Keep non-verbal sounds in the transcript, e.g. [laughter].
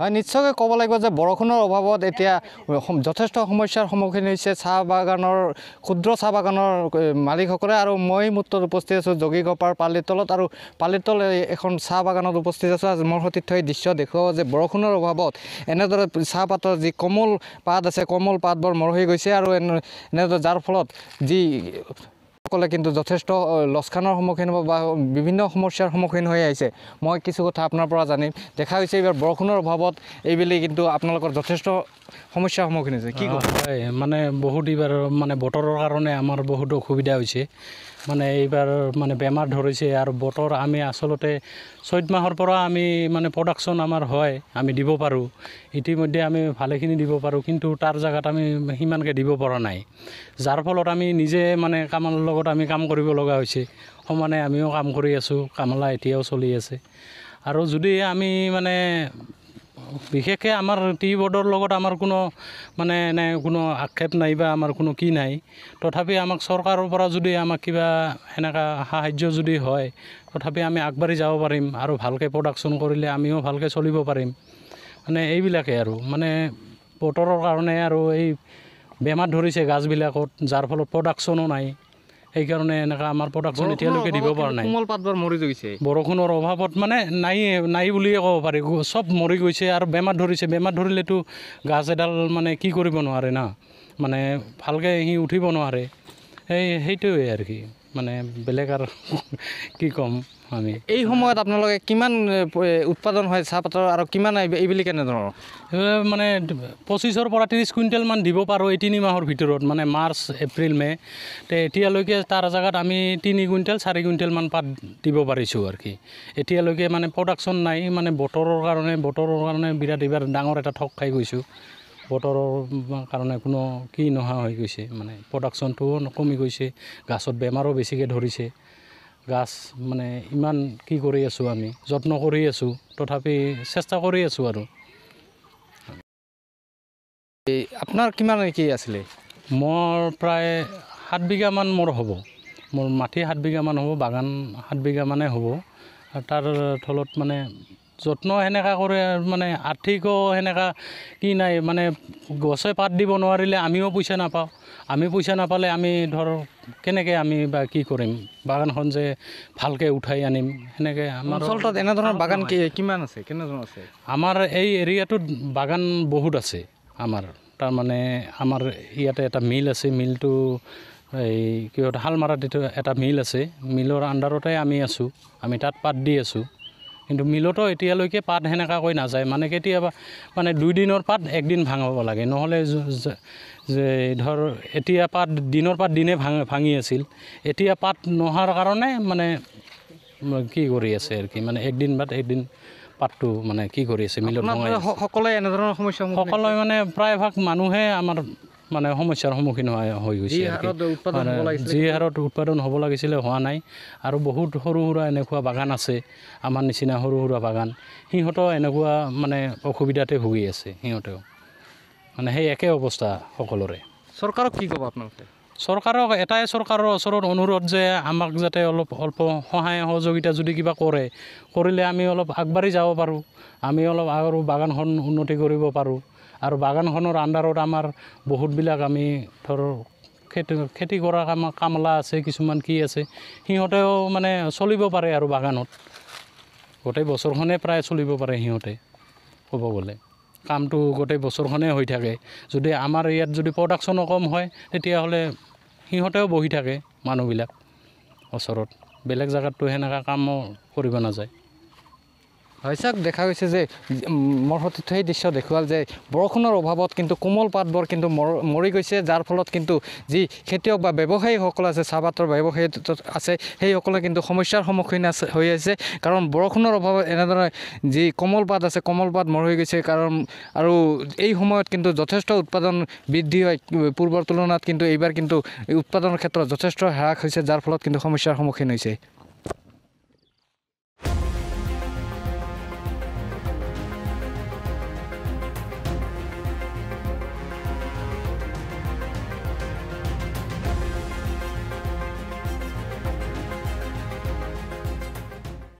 হয় নিশ্চয়কৈ ক'ব লাগিব যে বৰষুণৰ অভাৱত এতিয়া যথেষ্ট সমস্যাৰ সন্মুখীন হৈছে চাহ বাগানৰ ক্ষুদ্ৰ চাহ বাগানৰ মালিকসকলে আৰু মই মোৰ উপস্থিত আছোঁ যোগী গপাৰ পালিৰ আৰু পালিৰ এখন চাহ বাগানত উপস্থিত আছোঁ আজি মোৰ সতীৰ্থ এই দৃশ্য দেখুৱাব যে বৰষুণৰ অভাৱত এনেদৰে চাহপাতৰ যি কমল পাত আছে কমল পাতবোৰ মৰহি গৈছে আৰু এনেদৰে যাৰ ফলত যি সকলে কিন্তু যথেষ্ট লোকচানৰ সন্মুখীন হ'ব বা বিভিন্ন সমস্যাৰ সন্মুখীন হৈ আহিছে মই কিছু কথা আপোনাৰ পৰা জানিম দেখা হৈছে এইবাৰ বৰষুণৰ অভাৱত এইবেলি কিন্তু আপোনালোকৰ যথেষ্ট সমস্যাৰ সন্মুখীন হৈছে কি কয় মানে বহুত এইবাৰ মানে বতৰৰ কাৰণে আমাৰ বহুত অসুবিধা হৈছে মানে এইবাৰ মানে বেমাৰ ধৰিছে আৰু বতৰ আমি আচলতে চৈত মাহৰ পৰা আমি মানে প্ৰডাকশ্যন আমাৰ হয় আমি দিব পাৰোঁ ইতিমধ্যে আমি ভালেখিনি দিব পাৰোঁ কিন্তু তাৰ জেগাত আমি সিমানকৈ দিব পৰা নাই যাৰ ফলত আমি নিজে মানে কামালৰ লগত আমি কাম কৰিব লগা হৈছে সমানে আমিও কাম কৰি আছোঁ কামলা এতিয়াও চলি আছে আৰু যদি আমি মানে বিশেষকৈ আমাৰ টি বৰ্ডৰ লগত আমাৰ কোনো মানে এনে কোনো আক্ষেপ নাই বা আমাৰ কোনো কি নাই তথাপি আমাক চৰকাৰৰ পৰা যদি আমাক কিবা এনেকুৱা সাহাৰ্য যদি হয় তথাপি আমি আগবাঢ়ি যাব পাৰিম আৰু ভালকৈ প্ৰডাকশ্যন কৰিলে আমিও ভালকৈ চলিব পাৰিম মানে এইবিলাকেই আৰু মানে বতৰৰ কাৰণে আৰু এই বেমাৰ ধৰিছে গাছবিলাকত যাৰ ফলত প্ৰডাকশ্যনো নাই সেইকাৰণে এনেকুৱা আমাৰ প্ৰডাকশ্যন এতিয়ালৈকে দিব পৰা নাই কোমল পাত মৰি গৈছে বৰষুণৰ অভাৱত মানে নাই নাই বুলিয়ে ক'ব পাৰি সব মৰি গৈছে আৰু বেমাৰ ধৰিছে বেমাৰ ধৰিলেতো গাছ এডাল মানে কি কৰিব নোৱাৰে না মানে ভালকৈ সি উঠিব নোৱাৰে সেই সেইটোৱে আৰু কি মানে বেলেগ আৰু [laughs] কি ক'ম আমি এই সময়ত আপোনালোকে কিমান উৎপাদন হয় চাহপাতৰ আৰু কিমান এইবুলি কেনেধৰণৰ মানে পঁচিছৰ পৰা ত্ৰিছ কুইণ্টেলমান দিব পাৰোঁ এই তিনি মাহৰ ভিতৰত মানে মাৰ্চ এপ্ৰিল মে' তে এতিয়ালৈকে তাৰ জেগাত আমি তিনি কুইণ্টেল চাৰি কুইণ্টেলমান পাত দিব পাৰিছোঁ আৰু কি এতিয়ালৈকে মানে প্ৰডাকশ্যন নাই মানে বতৰৰ কাৰণে বতৰৰ কাৰণে বিৰাট এইবাৰ ডাঙৰ এটা ঠগ খাই গৈছোঁ বতৰৰ কাৰণে কোনো কি নোহোৱা হৈ গৈছে মানে প্ৰডাকশ্যনটোও কমি গৈছে গছত বেমাৰো বেছিকৈ ধৰিছে গছ মানে ইমান কি কৰি আছোঁ আমি যত্ন কৰি আছোঁ তথাপি চেষ্টা কৰি আছোঁ আৰু আপোনাৰ কিমান কি আছিলে মোৰ প্ৰায় সাত বিঘামান মোৰ হ'ব মোৰ মাটি সাত বিঘামান হ'ব বাগান সাত বিঘামানেই হ'ব তাৰ তলত মানে যত্ন সেনেকা কৰে মানে আৰ্থিকো সেনেকা কি নাই মানে গছে পাত দিব নোৱাৰিলে আমিও পইচা নাপাওঁ আমি পইচা নাপালে আমি ধৰ কেনেকৈ আমি বা কি কৰিম বাগানখন যে ভালকৈ উঠাই আনিম সেনেকৈ আমাৰ অঞ্চলটোত এনেধৰণৰ বাগান কিমান আছে কেনেধৰণৰ আছে আমাৰ এই এৰিয়াটোত বাগান বহুত আছে আমাৰ তাৰমানে আমাৰ ইয়াতে এটা মিল আছে মিলটো এই কিহত শালমাৰাত এটা মিল আছে মিলৰ আণ্ডাৰতে আমি আছোঁ আমি তাত পাত দি আছোঁ কিন্তু মিলতো এতিয়ালৈকে পাত সেনেকা নাযায় মানে কেতিয়াবা মানে দুই দিনৰ পাত একদিন ভাঙাব লাগে নহ'লে যে ধৰ এতিয়া পাত দিনৰ পাত দিনে ভাঙ ভাঙি আছিল এতিয়া পাত নোহোৱাৰ কাৰণে মানে কি কৰি আছে আৰু কি মানে একদিন বাট এদিন পাতটো মানে কি কৰি আছে মিলত সকলোৱে এনেধৰণৰ সমস্যা সকলোৱে মানে প্ৰায়ভাগ মানুহে আমাৰ মানে সমস্যাৰ সন্মুখীন হোৱা হৈ গৈছে যি হাৰত উৎপাদন হ'ব লাগিছিলে হোৱা নাই আৰু বহুত সৰু সুৰা এনেকুৱা বাগান আছে আমাৰ নিচিনা সৰু সুৰা বাগান সিহঁতেও এনেকুৱা মানে অসুবিধাতে ভুগি আছে সিহঁতেও মানে সেই একে অৱস্থা সকলোৰে চৰকাৰক কি ক'ব আপোনালোকে চৰকাৰক এটাই চৰকাৰৰ ওচৰত অনুৰোধ যে আমাক যাতে অলপ অল্প সহায় সহযোগিতা যদি কিবা কৰে কৰিলে আমি অলপ আগবাঢ়ি যাব পাৰোঁ আমি অলপ আৰু বাগানখন উন্নতি কৰিব পাৰোঁ আৰু বাগানখনৰ আণ্ডাৰত আমাৰ বহুতবিলাক আমি ধৰ খেতি খেতি কৰা কাম কামলা আছে কিছুমান কি আছে সিহঁতেও মানে চলিব পাৰে আৰু বাগানত গোটেই বছৰখনে প্ৰায় চলিব পাৰে সিহঁতে ক'ব গ'লে কামটো গোটেই বছৰখনে হৈ থাকে যদি আমাৰ ইয়াত যদি প্ৰডাকশ্যনো কম হয় তেতিয়াহ'লে সিহঁতেও বহি থাকে মানুহবিলাক ওচৰত বেলেগ জেগাততো সেনেকুৱা কামো কৰিব নাযায় হয়চাক দেখা গৈছে যে মোৰ সতীৰ্থ সেই দৃশ্য দেখুৱাল যে বৰষুণৰ অভাৱত কিন্তু কোমল পাতবোৰ কিন্তু মৰ মৰি গৈছে যাৰ ফলত কিন্তু যি খেতিয়ক বা ব্যৱসায়ীসকল আছে চাহপাতৰ ব্যৱসায়ী আছে সেইসকলে কিন্তু সমস্যাৰ সন্মুখীন আছে হৈ আছে কাৰণ বৰষুণৰ অভাৱত এনেদৰে যি কোমল পাত আছে কোমল পাত মৰহি গৈছে কাৰণ আৰু এই সময়ত কিন্তু যথেষ্ট উৎপাদন বৃদ্ধি হয় পূৰ্বৰ তুলনাত কিন্তু এইবাৰ কিন্তু উৎপাদনৰ ক্ষেত্ৰত যথেষ্ট হ্ৰাস হৈছে যাৰ ফলত কিন্তু সমস্যাৰ সন্মুখীন হৈছে